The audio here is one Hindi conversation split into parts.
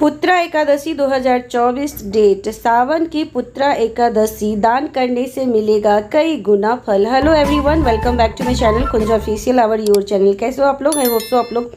पुत्रा एकादशी 2024 डेट सावन की पुत्रा एकादशी दान करने से मिलेगा कई गुना फल hello everyone welcome back to my channel Kunj official our your channel कैसे हो आप लोग आई होप सो आप लोग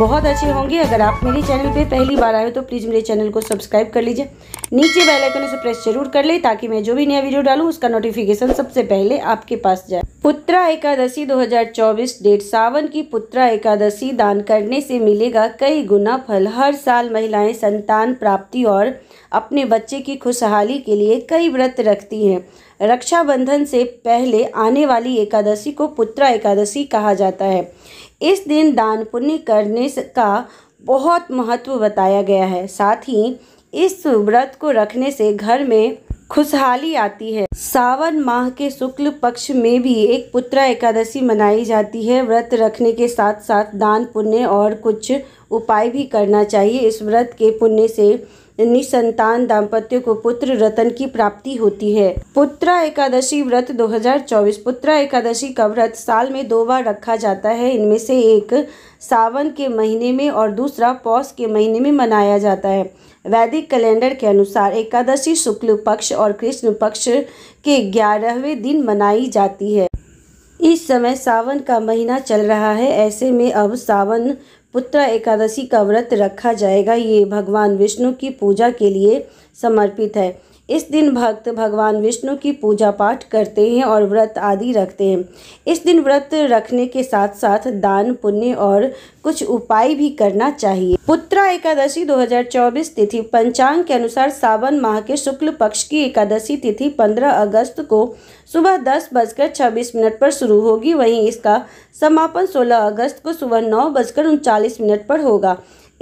बहुत अच्छे होंगे अगर आप मेरे चैनल पे पहली बार आए हो तो प्लीज़ मेरे चैनल को सब्सक्राइब कर लीजिए नीचे बेलाइकन से प्रेस जरूर कर ले ताकि मैं जो भी नया वीडियो डालूँ उसका नोटिफिकेशन सबसे पहले आपके पास जाए पुत्रा एकादशी 2024 डेट सावन की पुत्रा एकादशी दान करने से मिलेगा कई गुना फल हर साल महिलाएं संतान प्राप्ति और अपने बच्चे की खुशहाली के लिए कई व्रत रखती हैं रक्षाबंधन से पहले आने वाली एकादशी को पुत्रा एकादशी कहा जाता है इस दिन दान पुण्य करने का बहुत महत्व बताया गया है साथ ही इस व्रत को रखने से घर में खुशहाली आती है सावन माह के शुक्ल पक्ष में भी एक पुत्रा एकादशी मनाई जाती है व्रत रखने के साथ साथ दान पुण्य और कुछ उपाय भी करना चाहिए इस व्रत के पुण्य से निसंतान दाम्पत्य को पुत्र रतन की प्राप्ति होती है पुत्रा एकादशी व्रत 2024 पुत्रा एकादशी का व्रत साल में दो बार रखा जाता है इनमें से एक सावन के महीने में और दूसरा पौष के महीने में मनाया जाता है वैदिक कैलेंडर के अनुसार एकादशी शुक्ल पक्ष और कृष्ण पक्ष के ग्यारहवें दिन मनाई जाती है इस समय सावन का महीना चल रहा है ऐसे में अब सावन पुत्र एकादशी का व्रत रखा जाएगा ये भगवान विष्णु की पूजा के लिए समर्पित है इस दिन भक्त भगवान विष्णु की पूजा पाठ करते हैं और व्रत आदि रखते हैं इस दिन व्रत रखने के साथ साथ दान पुण्य और कुछ उपाय भी करना चाहिए पुत्रा एकादशी 2024 तिथि पंचांग के अनुसार सावन माह के शुक्ल पक्ष की एकादशी तिथि 15 अगस्त को सुबह दस बजकर छब्बीस मिनट पर शुरू होगी वहीं इसका समापन 16 अगस्त को सुबह नौ बजकर उनचालीस मिनट पर होगा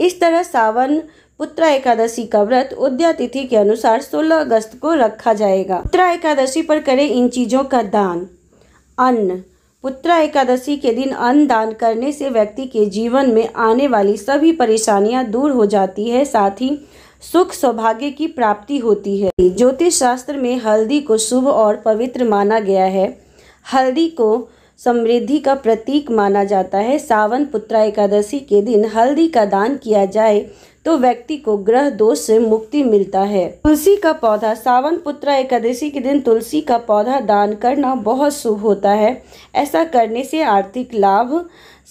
इस तरह सावन पुत्र एकादशी का व्रत उद्या तिथि के अनुसार 16 अगस्त को रखा जाएगा उत्तरा एकादशी पर करें इन चीज़ों का दान अन्न पुत्र एकादशी के दिन अन्न दान करने से व्यक्ति के जीवन में आने वाली सभी परेशानियां दूर हो जाती है साथ ही सुख सौभाग्य की प्राप्ति होती है ज्योतिष शास्त्र में हल्दी को शुभ और पवित्र माना गया है हल्दी को समृद्धि का प्रतीक माना जाता है सावन पुत्रा एकादशी के दिन हल्दी का दान किया जाए तो व्यक्ति को ग्रह दोष से मुक्ति मिलता है तुलसी का पौधा सावन पुत्रा एकादशी के दिन तुलसी का पौधा दान करना बहुत शुभ होता है ऐसा करने से आर्थिक लाभ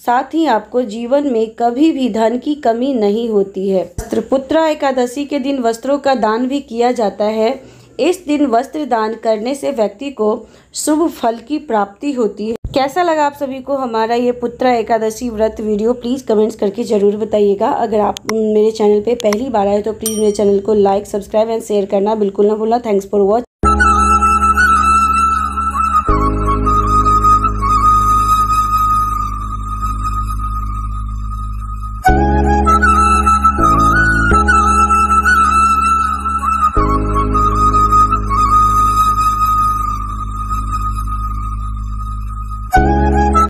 साथ ही आपको जीवन में कभी भी धन की कमी नहीं होती है वस्त्र पुत्रा एकादशी के दिन वस्त्रों का दान भी किया जाता है इस दिन वस्त्र दान करने से व्यक्ति को शुभ फल की प्राप्ति होती है कैसा लगा आप सभी को हमारा ये पुत्र एकादशी व्रत वीडियो प्लीज़ कमेंट्स करके ज़रूर बताइएगा अगर आप मेरे चैनल पे पहली बार आए तो प्लीज़ मेरे चैनल को लाइक सब्सक्राइब एंड शेयर करना बिल्कुल ना भूलना थैंक्स फॉर वॉच